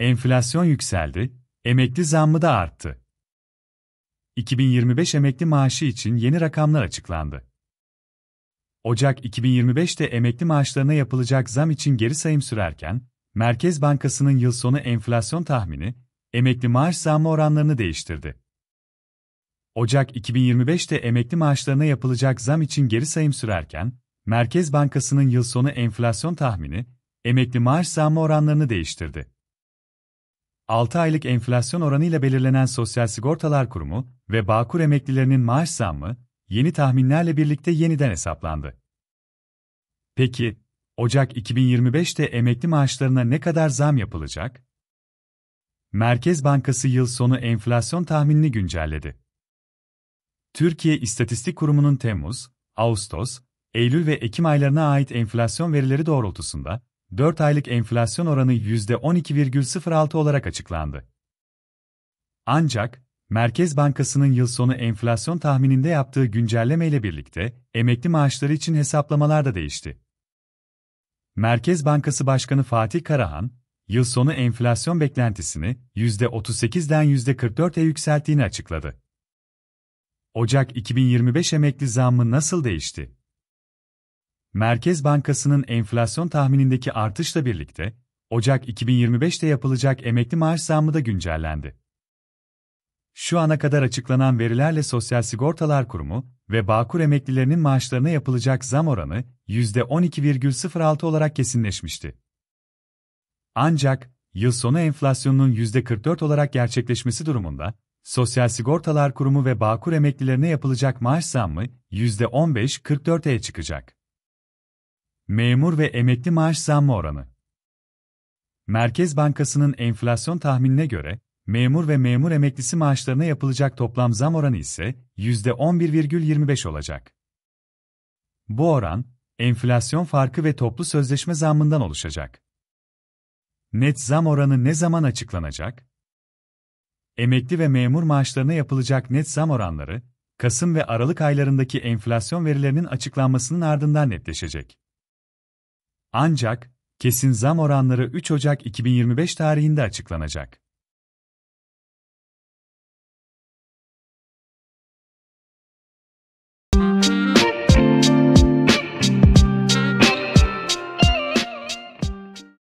Enflasyon yükseldi, emekli zammı da arttı. 2025 emekli maaşı için yeni rakamlar açıklandı. Ocak 2025'te emekli maaşlarına yapılacak zam için geri sayım sürerken, Merkez Bankası'nın yıl sonu enflasyon tahmini, emekli maaş zammı oranlarını değiştirdi. Ocak 2025'te emekli maaşlarına yapılacak zam için geri sayım sürerken, Merkez Bankası'nın yıl sonu enflasyon tahmini, emekli maaş zammı oranlarını değiştirdi. 6 aylık enflasyon oranıyla belirlenen Sosyal Sigortalar Kurumu ve Bağkur emeklilerinin maaş zammı yeni tahminlerle birlikte yeniden hesaplandı. Peki, Ocak 2025'te emekli maaşlarına ne kadar zam yapılacak? Merkez Bankası yıl sonu enflasyon tahminini güncelledi. Türkiye İstatistik Kurumu'nun Temmuz, Ağustos, Eylül ve Ekim aylarına ait enflasyon verileri doğrultusunda 4 aylık enflasyon oranı %12,06 olarak açıklandı. Ancak, Merkez Bankası'nın yıl sonu enflasyon tahmininde yaptığı güncellemeyle birlikte emekli maaşları için hesaplamalar da değişti. Merkez Bankası Başkanı Fatih Karahan, yıl sonu enflasyon beklentisini %38'den %44'e yükselttiğini açıkladı. Ocak 2025 emekli zammı nasıl değişti? Merkez Bankası'nın enflasyon tahminindeki artışla birlikte, Ocak 2025'te yapılacak emekli maaş zammı da güncellendi. Şu ana kadar açıklanan verilerle Sosyal Sigortalar Kurumu ve Bağkur emeklilerinin maaşlarına yapılacak zam oranı %12,06 olarak kesinleşmişti. Ancak, yıl sonu enflasyonun %44 olarak gerçekleşmesi durumunda, Sosyal Sigortalar Kurumu ve Bağkur emeklilerine yapılacak maaş zammı %15,44'e çıkacak. Memur ve emekli maaş zammı oranı. Merkez Bankası'nın enflasyon tahminine göre memur ve memur emeklisi maaşlarına yapılacak toplam zam oranı ise %11,25 olacak. Bu oran enflasyon farkı ve toplu sözleşme zammından oluşacak. Net zam oranı ne zaman açıklanacak? Emekli ve memur maaşlarına yapılacak net zam oranları Kasım ve Aralık aylarındaki enflasyon verilerinin açıklanmasının ardından netleşecek. Ancak kesin zam oranları 3 Ocak 2025 tarihinde açıklanacak.